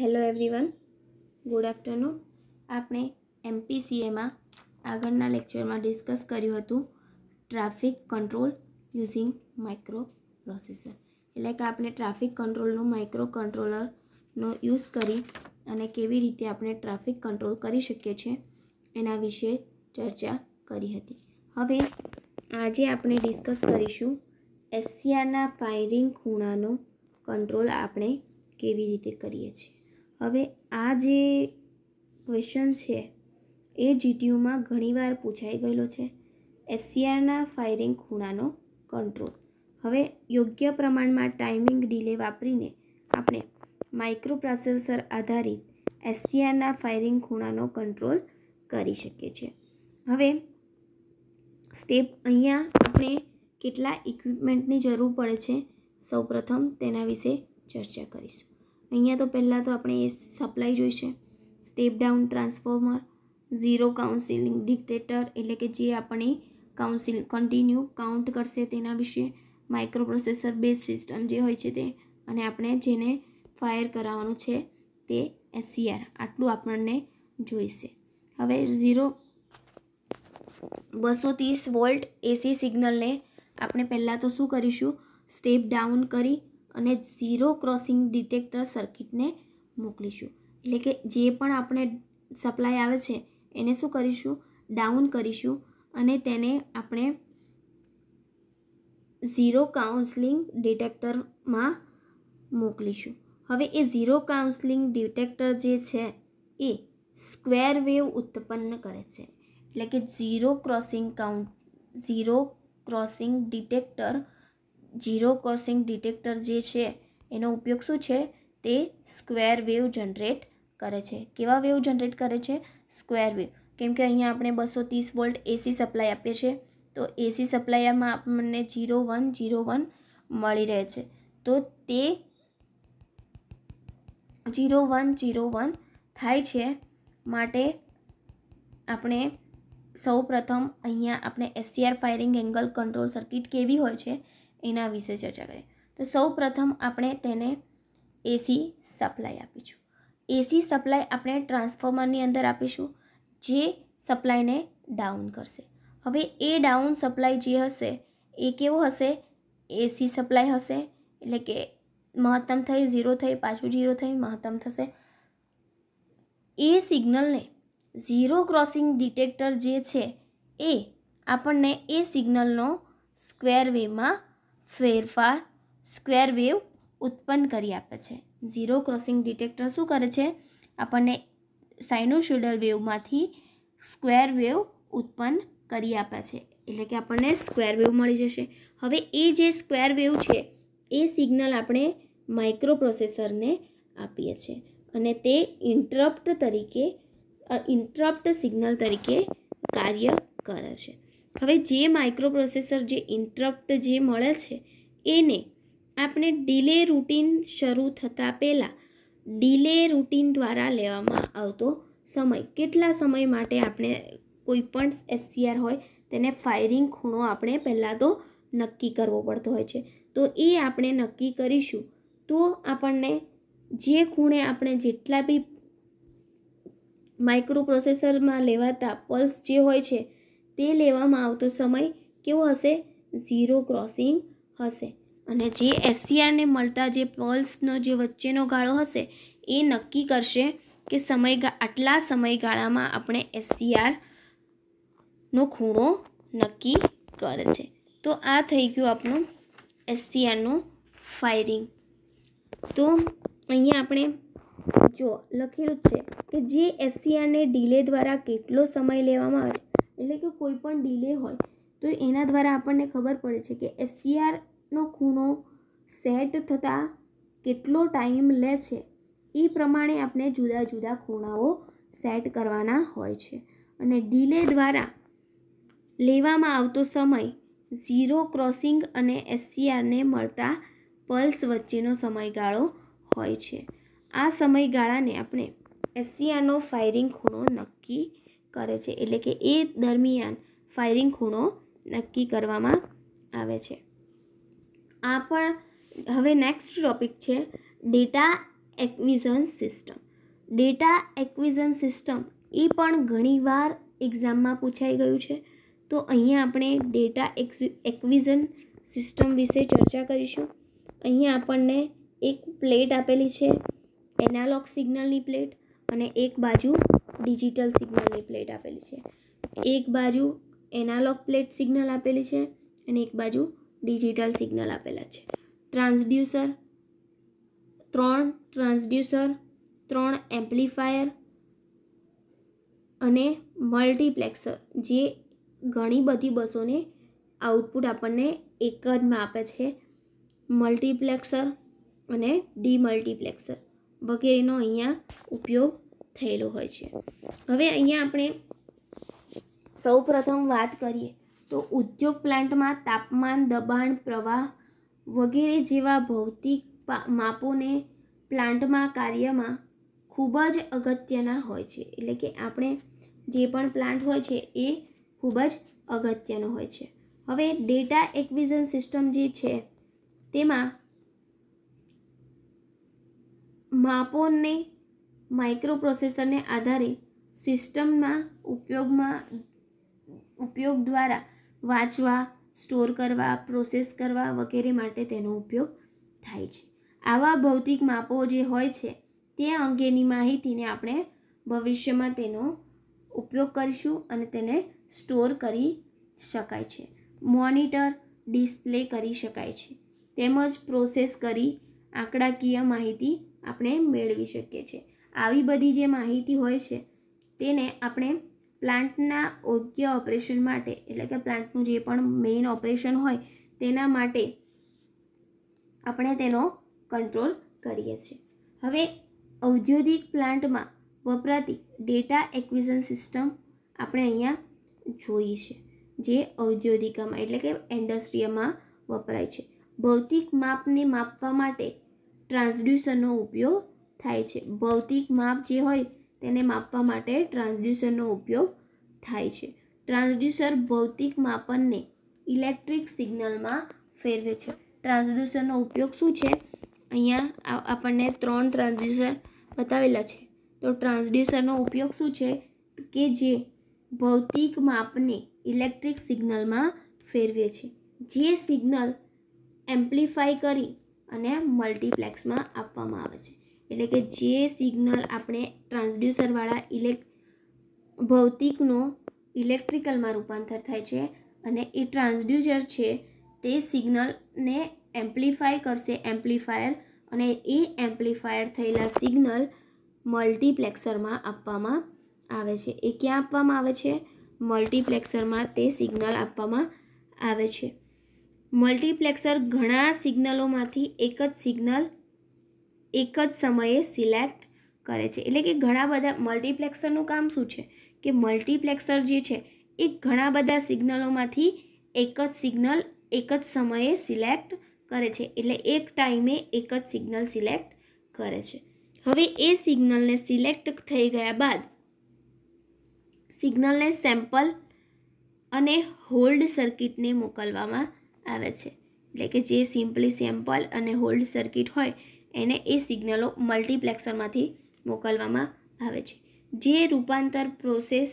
hello everyone good afternoon આપણે એમપીસીએમાં આગળના લેક્ચરમાં ડિસ્કસ કર્યું હતું traffic control using microprocessor એટલે કે આપણે ટ્રાફિક કંટ્રોલનું માઇક્રો કંટ્રોલરનો યુઝ કરી અને કેવી રીતે આપણે ટ્રાફિક કંટ્રોલ કરી શકીએ છીએ એના વિશે ચર્ચા કરી હતી હવે આજે આપણે ડિસ્કસ કરીશું એશિયાના ફાયરિંગ ખૂણાનો કંટ્રોલ આપણે કેવી રીતે કરીએ છીએ હવે આ જે ક્વેશ્ચન છે એ જીટીયુમાં ઘણીવાર પૂછાઈ ગયેલો છે એસસીઆરના ફાયરિંગ ખૂણાનો કંટ્રોલ હવે યોગ્ય પ્રમાણમાં ટાઈમિંગ ડીલે વાપરીને આપણે માઇક્રો પ્રોસેસર આધારિત એસસીઆરના ફાયરિંગ ખૂણાનો કંટ્રોલ કરી શકીએ છીએ હવે સ્ટેપ અહીંયા આપણે કેટલા ઇક્વિપમેન્ટની જરૂર પડે છે સૌપ્રથમ તેના વિશે ચર્ચા કરીશું અહીંયા તો પહેલાં તો આપણે એ સપ્લાય જોઈશે step down transformer zero counselling detector એટલે કે જે આપણે કાઉન્સિલ કન્ટિન્યુ કાઉન્ટ કરશે તેના વિશે માઇક્રોપ્રોસેસર બેઝ સિસ્ટમ જે હોય છે તે અને આપણે જેને ફાયર કરાવવાનું છે તે એસસીઆર આટલું આપણને જોઈશે હવે ઝીરો બસો ત્રીસ વોલ્ટ એસી સિગ્નલને આપણે પહેલાં તો શું કરીશું સ્ટેપ ડાઉન કરી અને ઝીરો ક્રોસિંગ ડિટેક્ટર સર્કિટને મોકલીશું એટલે કે જે પણ આપણે સપ્લાય આવે છે એને શું કરીશું ડાઉન કરીશું અને તેને આપણે ઝીરો કાઉન્સલિંગ ડિટેક્ટરમાં મોકલીશું હવે એ ઝીરો કાઉન્સલિંગ ડિટેક્ટર જે છે એ સ્ક્વેર વેવ ઉત્પન્ન કરે છે એટલે કે zero crossing count zero crossing detector zero crossing detector જે છે એનો ઉપયોગ શું છે તે સ્ક્વેર વેવ જનરેટ કરે છે કેવા વેવ જનરેટ કરે છે સ્ક્વેર વેવ કેમ કે અહીંયા આપણે બસો ત્રીસ વોલ્ટ એસી સપ્લાય આપીએ છીએ તો એસી સપ્લાયમાં આપણને જીરો વન જીરો વન મળી રહે છે તો તે જીરો વન જીરો વન થાય છે માટે આપણે સૌ પ્રથમ અહીંયા આપણે SCR firing angle control circuit કેવી હોય છે એના વિશે ચર્ચા કરીએ તો સૌ પ્રથમ આપણે તેને એસી સપ્લાય આપીશું એસી સપ્લાય આપણે ટ્રાન્સફોર્મરની અંદર આપીશું જે સપ્લાયને ડાઉન કરશે હવે એ ડાઉન સપ્લાય જે હશે એ કેવો હશે એસી સપ્લાય હશે એટલે કે મહત્તમ થઈ ઝીરો થઈ પાછું ઝીરો થઈ મહત્તમ થશે એ સિગ્નલને ઝીરો ક્રોસિંગ ડિટેક્ટર જે છે એ આપણને એ સિગ્નલનો સ્ક્વેર વેમાં ફેરફાર સ્ક્વેર વેવ ઉત્પન્ન કરી આપે છે ઝીરો ક્રોસિંગ ડિટેક્ટર શું કરે છે આપણને સાઇનોસોઇડલ વેવમાંથી સ્ક્વેર વેવ ઉત્પન્ન કરી આપે છે એટલે કે આપણને સ્ક્વેર વેવ મળી જશે હવે એ જે સ્ક્વેર વેવ છે એ સિગ્નલ આપણે માઇક્રો પ્રોસેસરને આપીએ છીએ અને તે ઇન્ટરપ્ટ તરીકે ઇન્ટરપ્ટ સિગ્નલ તરીકે કાર્ય કરે છે હવે જે માઇક્રોપ્રોસેસર જે ઇન્ટરપ્ટ જે મળે છે એને આપણે ડીલે રૂટીન શરૂ થતાં પહેલાં ડીલે રૂટીન દ્વારા લેવામાં આવતો સમય કેટલા સમય માટે આપણે કોઈ પણ એસસીઆર હોય તેને ફાયરિંગ ખૂણો આપણે પહેલાં તો નક્કી કરવો પડતો હોય છે તો એ આપણે નક્કી કરીશું તો આપણને જે ખૂણે આપણે જેટલા બી માઇક્રોપ્રોસેસરમાં લેવાતા પલ્સ જે હોય છે તે લેવામાં આવતો સમય કેવો હશે ઝીરો ક્રોસિંગ હશે અને જે એસસીઆરને મળતા જે પલ્સનો જે વચ્ચેનો ગાળો હશે એ નક્કી કરશે કે સમયગા આટલા સમયગાળામાં આપણે એસસીઆરનો ખૂણો નક્કી કરે છે તો આ થઈ ગયું આપણું એસસીઆરનું ફાયરિંગ તો અહીંયા આપણે જો લખેલું છે કે જે એસસીઆરને ડીલે દ્વારા કેટલો સમય લેવામાં આવે છે એટલે કે કોઈ પણ ડીલે હોય તો એના દ્વારા આપણને ખબર પડે છે કે એસસીઆરનો ખૂણો સેટ થતાં કેટલો ટાઈમ લે છે એ પ્રમાણે આપણે જુદા જુદા ખૂણાઓ સેટ કરવાના હોય છે અને ડીલે દ્વારા લેવામાં આવતો સમય ઝીરો ક્રોસિંગ અને એસસીઆરને મળતા પલ્સ વચ્ચેનો સમયગાળો હોય છે આ સમયગાળાને આપણે એસસીઆરનો ફાયરિંગ ખૂણો નક્કી કરે છે એટલે કે એ દરમિયાન ફાયરિંગ ખૂણો નક્કી કરવામાં આવે છે આ પણ હવે નેક્સ્ટ ટોપિક છે data acquisition system data acquisition system એ પણ ઘણીવાર એક્ઝામમાં પૂછાઈ ગયું છે તો અહીંયા આપણે ડેટા એક્વિઝન સિસ્ટમ વિશે ચર્ચા કરીશું અહીંયા આપણને એક પ્લેટ આપેલી છે એનાલોગ સિગ્નલની પ્લેટ અને એક બાજુ ડિજિટલ સિગ્નલની પ્લેટ આપેલી છે એક બાજુ એનાલોગ પ્લેટ સિગ્નલ આપેલી છે અને એક બાજુ ડિજિટલ સિગ્નલ આપેલા છે ટ્રાન્સડ્યુસર ત્રણ ટ્રાન્સડ્યુસર ત્રણ એમ્પ્લીફાયર અને મલ્ટીપ્લેક્સર જે ઘણી બધી બસોને આઉટપુટ આપણને એક જ માં આપે છે મલ્ટીપ્લેક્સર અને ડી મલ્ટીપ્લેક્સર વગેરેનો અહીંયા ઉપયોગ થયેલો હોય છે હવે અહીંયા આપણે સૌપ્રથમ વાત કરીએ તો ઉદ્યોગ પ્લાન્ટમાં તાપમાન દબાણ પ્રવાહ વગેરે જેવા ભૌતિક માપોને પ્લાન્ટમાં કાર્યમાં ખૂબ જ અગત્યના હોય છે એટલે કે આપણે જે પણ પ્લાન્ટ હોય છે એ ખૂબ જ અગત્યનો હોય છે હવે ડેટા એક્વિઝન સિસ્ટમ જે છે તેમાં માપોને માઇક્રોપ્રોસેસરને આધારે સિસ્ટમના ઉપયોગમાં ઉપયોગ દ્વારા વાંચવા સ્ટોર કરવા પ્રોસેસ કરવા વગેરે માટે તેનો ઉપયોગ થાય છે આવા ભૌતિક માપો જે હોય છે તે અંગેની માહિતીને આપણે ભવિષ્યમાં તેનો ઉપયોગ કરીશું અને તેને સ્ટોર કરી શકાય છે મોનિટર ડિસ્પ્લે કરી શકાય છે તેમજ પ્રોસેસ કરી આંકડાકીય માહિતી આપણે મેળવી શકીએ છીએ આવી બધી જે માહિતી હોય છે તેને આપણે પ્લાન્ટના યોગ્ય ઓપરેશન માટે એટલે કે પ્લાન્ટનું જે પણ મેઇન ઓપરેશન હોય તેના માટે આપણે તેનો કંટ્રોલ કરીએ છીએ હવે ઔદ્યોગિક પ્લાન્ટમાં વપરાતી ડેટા એક્વિઝન સિસ્ટમ આપણે અહીંયા જોઈ છે જે ઔદ્યોગિકમાં એટલે કે ઇન્ડસ્ટ્રીમાં વપરાય છે ભૌતિક માપને માપવા માટે ટ્રાન્સડ્યુસરનો ઉપયોગ થાય છે ભૌતિક માપ જે હોય તેને માપવા માટે ટ્રાન્સડ્યુસરનો ઉપયોગ થાય છે ટ્રાન્સડ્યુસર ભૌતિક માપનને ઇલેક્ટ્રિક સિગ્નલમાં ફેરવે છે ટ્રાન્સડ્યુસરનો ઉપયોગ શું છે અહીંયા આપણને ત્રણ ટ્રાન્સડ્યુસર બતાવેલા છે તો ટ્રાન્સડ્યુસરનો ઉપયોગ શું છે કે જે ભૌતિક માપને ઇલેક્ટ્રિક સિગ્નલમાં ફેરવે છે જે સિગ્નલ એમ્પ્લિફાઈ કરી અને મલ્ટીપ્લેક્સમાં આપવામાં આવે છે એટલે કે જે સિગ્નલ આપણે ટ્રાન્સડ્યુસરવાળા ઇલેક ભૌતિકનો ઇલેક્ટ્રિકલમાં રૂપાંતર થાય છે અને એ ટ્રાન્સડ્યુસર છે તે સિગ્નલને એમ્પ્લિફાય કરશે એમ્પ્લિફાયર અને એ એમ્પ્લિફાયર થયેલા સિગ્નલ મલ્ટીપ્લેક્સરમાં આપવામાં આવે છે એ ક્યાં આપવામાં આવે છે મલ્ટીપ્લેક્સરમાં તે સિગ્નલ આપવામાં આવે છે મલ્ટીપ્લેક્સર ઘણા સિગ્નલોમાંથી એક જ સિગ્નલ એક જ સમયે સિલેક્ટ કરે છે એટલે કે ઘણા બધા મલ્ટીપ્લેક્સરનું કામ શું છે કે મલ્ટીપ્લેક્સર જે છે એ ઘણા બધા સિગ્નલોમાંથી એક જ સિગ્નલ એક જ સમયે સિલેક્ટ કરે છે એટલે એક ટાઈમે એક જ સિગ્નલ સિલેક્ટ કરે છે હવે એ સિગ્નલને સિલેક્ટ થઈ ગયા બાદ સિગ્નલને સેમ્પલ અને હોલ્ડ સર્કિટને મોકલવામાં આવે છે એટલે કે જે સિમ્પલી સેમ્પલ અને હોલ્ડ સર્કિટ હોય એને એ સિગ્નલો મલ્ટીપ્લેક્સરમાંથી મોકલવામાં આવે છે જે રૂપાંતર પ્રોસેસ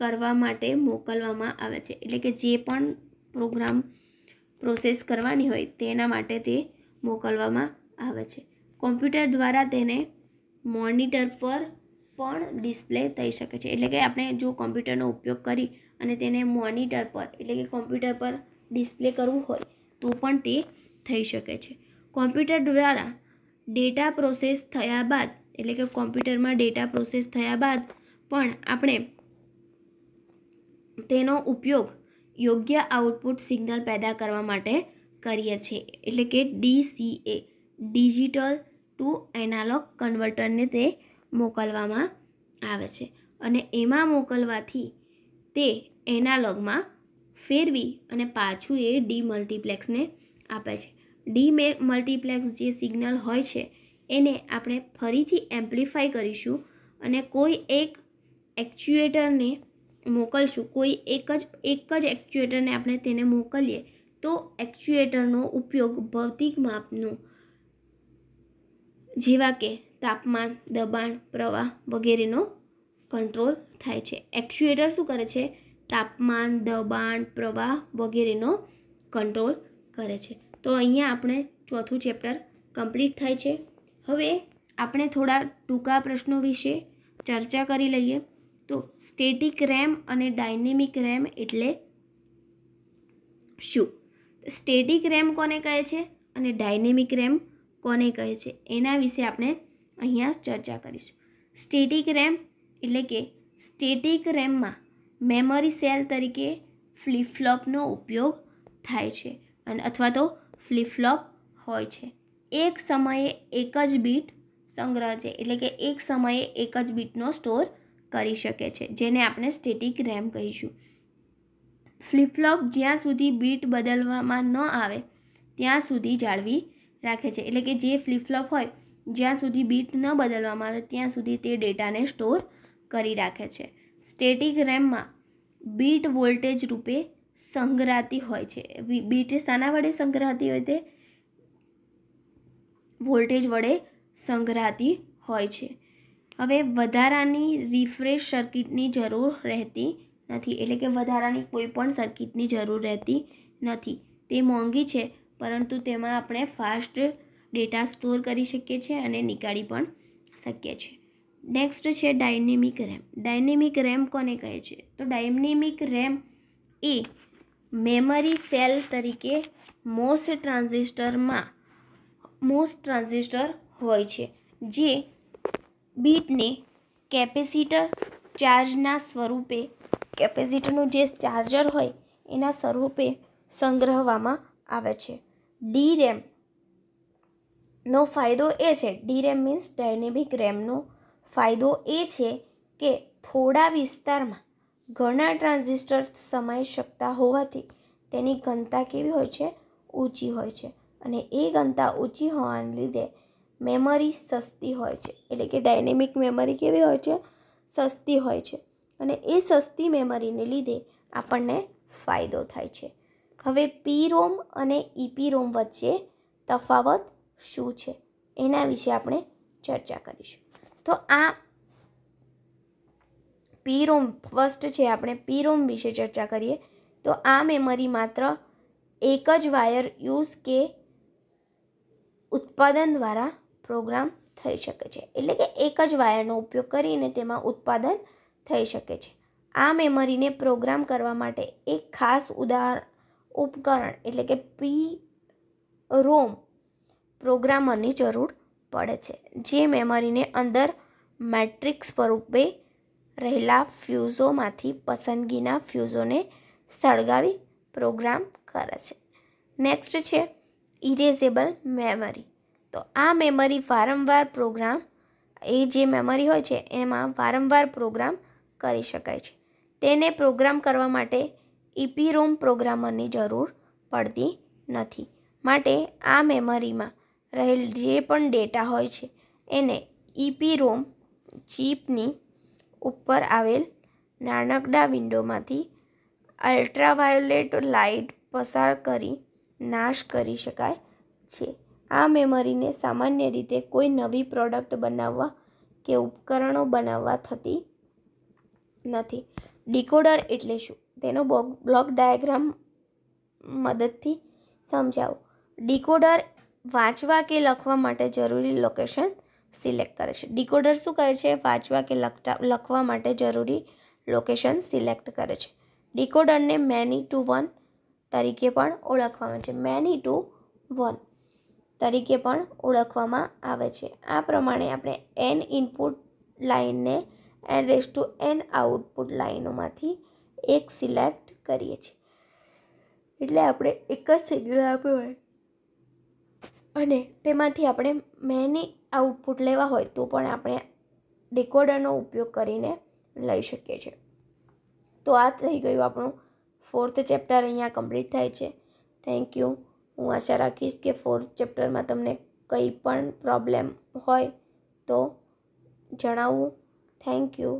કરવા માટે મોકલવામાં આવે છે એટલે કે જે પણ પ્રોગ્રામ પ્રોસેસ કરવાની હોય તેના માટે તે મોકલવામાં આવે છે કોમ્પ્યુટર દ્વારા તેને મોનિટર પર પણ ડિસ્પ્લે થઈ શકે છે એટલે કે આપણે જો કોમ્પ્યુટરનો ઉપયોગ કરી અને તેને મોનિટર પર એટલે કે કોમ્પ્યુટર પર ડિસ્પ્લે કરવું હોય તો પણ તે થઈ શકે છે કોમ્પ્યુટર દ્વારા ડેટા પ્રોસેસ થયા બાદ એટલે કે કોમ્પ્યુટરમાં ડેટા પ્રોસેસ થયા બાદ પણ આપણે તેનો ઉપયોગ યોગ્ય આઉટપુટ સિગ્નલ પેદા કરવા માટે કરીએ છીએ એટલે કે ડીસીએ ડિજિટલ ટુ એનાલોગ કન્વર્ટરને તે મોકલવામાં આવે છે અને એમાં મોકલવાથી તે એનાલોગમાં ફેરવી અને પાછું એ ડી મલ્ટીપ્લેક્સને આપે છે ડીમે મલ્ટીપ્લેક્સ જે સિગ્નલ હોય છે એને આપણે ફરીથી એમ્પ્લિફાય કરીશું અને કોઈ એક એક્ચ્યુએટરને મોકલશું કોઈ એક જ એક જ એક્ચ્યુએટરને આપણે તેને મોકલીએ તો એક્ચ્યુએટરનો ઉપયોગ ભૌતિક માપનું જેવા કે તાપમાન દબાણ પ્રવાહ વગેરેનો કંટ્રોલ થાય છે એક્ચ્યુએટર શું કરે છે તાપમાન દબાણ પ્રવાહ વગેરેનો કંટ્રોલ કરે છે તો અહીંયા આપણે ચોથું ચેપ્ટર કમ્પ્લીટ થાય છે હવે આપણે થોડા ટૂંકા પ્રશ્નો વિશે ચર્ચા કરી લઈએ તો સ્ટેટિક રેમ અને ડાયનેમિક રેમ એટલે શું સ્ટેટિક રેમ કોને કહે છે અને ડાયનેમિક રેમ કોને કહે છે એના વિશે આપણે અહીંયા ચર્ચા કરીશું સ્ટેટિક રેમ એટલે કે સ્ટેટિક રેમમાં મેમરી સેલ તરીકે ફ્લિપફ્લોપનો ઉપયોગ થાય છે અને અથવા તો ફ્લિપફ્લોપ હોય છે એક સમયે એક જ બીટ સંગ્રહ છે એટલે કે એક સમયે એક જ બીટનો સ્ટોર કરી શકે છે જેને આપણે સ્ટેટિક રેમ કહીશું ફ્લિપફ્લોપ જ્યાં સુધી બીટ બદલવામાં ન આવે ત્યાં સુધી જાળવી રાખે છે એટલે કે જે ફ્લિપફ્લોપ હોય જ્યાં સુધી બીટ ન બદલવામાં આવે ત્યાં સુધી તે ડેટાને સ્ટોર કરી રાખે છે સ્ટેટિક રેમમાં બીટ વોલ્ટેજ રૂપે સંગ્રહાતી હોય છે બીટે શાના વડે સંગ્રાતી હોય તે વોલ્ટેજ વડે સંગ્રહાતી હોય છે હવે વધારાની રિફ્રેશ સર્કિટની જરૂર રહેતી નથી એટલે કે વધારાની કોઈ પણ સર્કિટની જરૂર રહેતી નથી તે મોંઘી છે પરંતુ તેમાં આપણે ફાસ્ટ ડેટા સ્ટોર કરી શકીએ છીએ અને નીકાળી પણ શકીએ છીએ નેક્સ્ટ છે ડાયનેમિક રેમ ડાયનેમિક રેમ કોને કહે છે તો ડાયનેમિક રેમ એ મેમરી સેલ તરીકે મોસ ટ્રાન્ઝિસ્ટરમાં મોસ ટ્રાન્ઝિસ્ટર હોય છે જે બીટને કેપેસિટર ચાર્જના સ્વરૂપે કેપેસિટરનું જે ચાર્જર હોય એના સ્વરૂપે સંગ્રહવામાં આવે છે ડી નો ફાયદો એ છે ડી રેમ મીન્સ ડાયનેમિક રેમનો ફાયદો એ છે કે થોડા વિસ્તારમાં ઘણા ટ્રાન્ઝિસ્ટર સમાઈ શકતા હોવાથી તેની ઘનતા કેવી હોય છે ઊંચી હોય છે અને એ ઘનતા ઊંચી હોવાને લીધે મેમરી સસ્તી હોય છે એટલે કે ડાયનેમિક મેમરી કેવી હોય છે સસ્તી હોય છે અને એ સસ્તી મેમરીને લીધે આપણને ફાયદો થાય છે હવે પી રોમ અને ઈપી રોમ વચ્ચે તફાવત શું છે એના વિશે આપણે ચર્ચા કરીશું તો આ પી રોમ ફર્સ્ટ છે આપણે પી રોમ વિશે ચર્ચા કરીએ તો આ મેમરી માત્ર એક જ વાયર યુઝ કે ઉત્પાદન દ્વારા પ્રોગ્રામ થઈ શકે છે એટલે કે એક જ વાયરનો ઉપયોગ કરીને તેમાં ઉત્પાદન થઈ શકે છે આ મેમરીને પ્રોગ્રામ કરવા માટે એક ખાસ ઉદાહરણ ઉપકરણ એટલે કે પી રોમ પ્રોગ્રામરની જરૂર પડે છે જે મેમરીને અંદર મેટ્રિક્સ સ્વરૂપે રહેલા ફ્યુઝોમાંથી પસંદગીના ફ્યુઝોને સળગાવી પ્રોગ્રામ કરે છે નેક્સ્ટ છે ઇરેઝેબલ મેમરી તો આ મેમરી વારંવાર પ્રોગ્રામ એ જે મેમરી હોય છે એમાં વારંવાર પ્રોગ્રામ કરી શકાય છે તેને પ્રોગ્રામ કરવા માટે ઇપીરોમ e પ્રોગ્રામરની જરૂર પડતી નથી માટે આ મેમરીમાં રહેલ જે પણ ડેટા હોય છે એને ઇપીરોમ e ચીપની ઉપર આવેલ નાનકડા વિન્ડોમાંથી અલ્ટ્રાવાયોલેટ લાઇટ પસાર કરી નાશ કરી શકાય છે આ મેમરીને સામાન્ય રીતે કોઈ નવી પ્રોડક્ટ બનાવવા કે ઉપકરણો બનાવવા થતી નથી ડિકોડર એટલે શું તેનો બ્લોક ડાયાગ્રામ મદદથી સમજાવો ડિકોડર વાંચવા કે લખવા માટે જરૂરી લોકેશન સિલેક્ટ કરે છે ડીકોડર શું કરે છે વાંચવા કે લખતા લખવા માટે જરૂરી લોકેશન સિલેક્ટ કરે છે ડીકોડરને મેની ટુ વન તરીકે પણ ઓળખવામાં છે મેની ટુ વન તરીકે પણ ઓળખવામાં આવે છે આ પ્રમાણે આપણે એન ઇનપુટ લાઇનને N raise to N output લાઇનોમાંથી એક સિલેક્ટ કરીએ છીએ એટલે આપણે એક જ સિગ્નલ આપ્યું હોય અને તેમાંથી આપણે મેની આઉટપુટ લેવા હોય તો પણ આપણે ડીકોડરનો ઉપયોગ કરીને લઈ શકીએ છીએ તો આ થઈ ગયું આપણું ફોર્થ ચેપ્ટર અહીંયા કમ્પ્લીટ થાય છે થેન્ક યુ હું આશા રાખીશ કે ફોર્થ ચેપ્ટરમાં તમને કંઈ પણ પ્રોબ્લેમ હોય તો જણાવું થેન્ક યુ